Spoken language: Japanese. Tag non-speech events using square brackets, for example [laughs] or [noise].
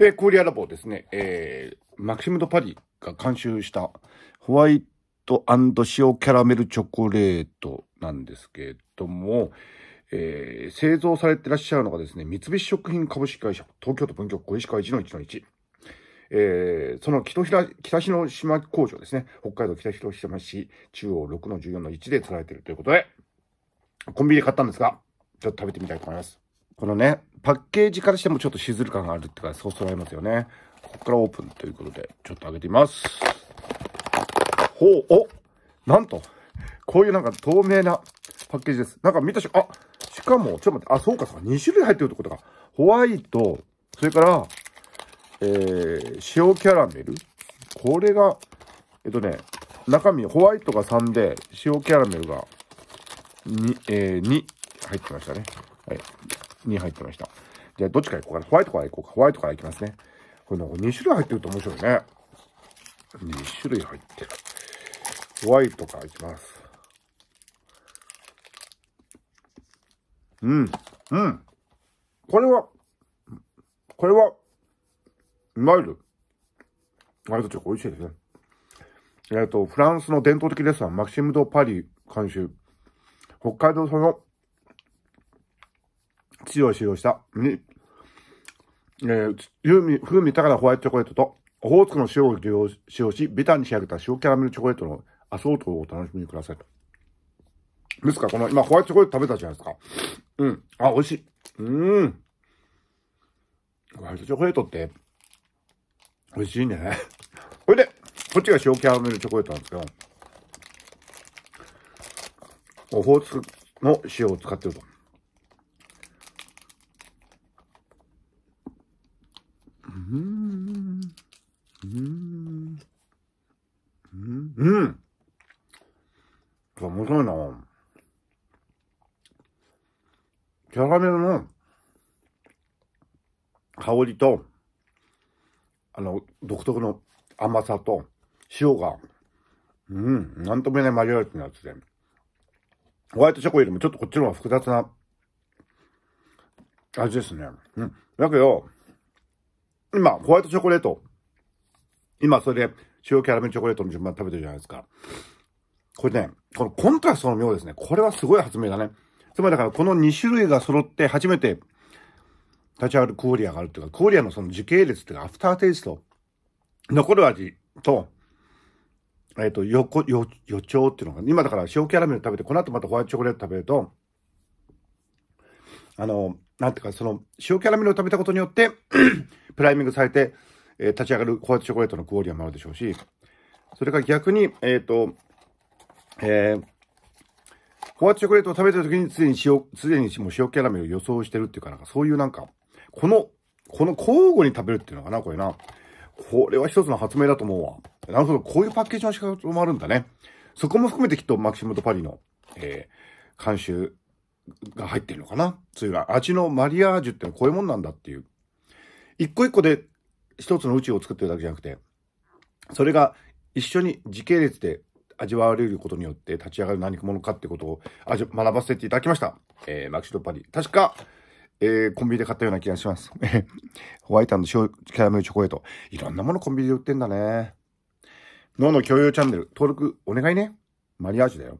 えー、リアラボですね、えー、マキシム・ド・パリが監修したホワイト塩キャラメルチョコレートなんですけれども、えー、製造されてらっしゃるのがですね、三菱食品株式会社、東京都文京区小石川1-1-1。えー、その北北広島工場ですね、北海道北広島市中央6-14-1で釣られているということで、コンビニで買ったんですが、ちょっと食べてみたいと思います。このね、パッケージからしてもちょっとしずる感があるってか、そうそうあますよね。ここからオープンということで、ちょっと開けてみます。ほう、おなんと、こういうなんか透明なパッケージです。なんか見たし、あしかも、ちょっと待って、あ、そうかそうか、2種類入ってるってことか。ホワイト、それから、えー、塩キャラメル。これが、えっとね、中身、ホワイトが3で、塩キャラメルが2、えー、2入ってましたね。はい。に入ってました。じゃあ、どっちから行こうかな。ホワイトから行こうか。ホワイトから行きますね。これなんか2種類入ってると面白いね。2種類入ってる。ホワイトから行きます。うん。うん。これは、これは、うまいです。あれとちょっ美味しいですね。えっ、と、フランスの伝統的レストラン、マキシム・ド・パリ監修、北海道産の塩を使用したに、えー、風味、風味豊かなホワイトチョコレートと、オホーツクの塩を使用し、ビターに仕上げた塩キャラメルチョコレートのアソートをお楽しみくださいと。ですから、この、今、ホワイトチョコレート食べたじゃないですか。うん。あ、美味しい。うん。ホワイトチョコレートって、美味しいね。こ [laughs] れで、こっちが塩キャラメルチョコレートなんですけど、オホーツクの塩を使ってると。うんうんうんうん面白いなキャラメルの香りとあの独特の甘さと塩がうんなんとも言えないマリアージュのやつでホワイトチョコよりもちょっとこっちの方が複雑な味ですねうんだけど今、ホワイトチョコレート。今、それで、塩キャラメルチョコレートの順番食べてるじゃないですか。これね、このコントラストの妙ですね。これはすごい発明だね。つまりだからこの2種類が揃って初めて立ち上がるクオリアがあるっていうか、クオリアのその時系列っていうか、アフターテイスト、残る味と、えっ、ー、と、横、予兆っていうのが、今だから塩キャラメル食べて、この後またホワイトチョコレート食べると、あの、なんていうか、その、塩キャラメルを食べたことによってプライミングされて、えー、立ち上がるホワイトチョコレートのクオリアもあるでしょうし、それから逆に、えっ、ー、と、えー、ホワイトチョコレートを食べてる時にすでに塩、すでにもう塩キャラメルを予想してるっていうかなんか、そういうなんか、この、この交互に食べるっていうのかな、これな。これは一つの発明だと思うわ。なるほど、こういうパッケージの仕方もあるんだね。そこも含めてきっとマキシムとパリの、えー、監修が入ってるのかな。つうい味のマリアージュってのこういうもんなんだっていう。一個一個で一つの宇宙を作ってるだけじゃなくて、それが一緒に時系列で味わわれることによって立ち上がる何者かってことを味学ばせていただきました。えー、マキシドパリ。確か、えー、コンビニで買ったような気がします。[laughs] ホワイトの塩キャラメルチョコレート。いろんなものコンビニで売ってんだね。脳の共有チャンネル登録お願いね。マリアージュだよ。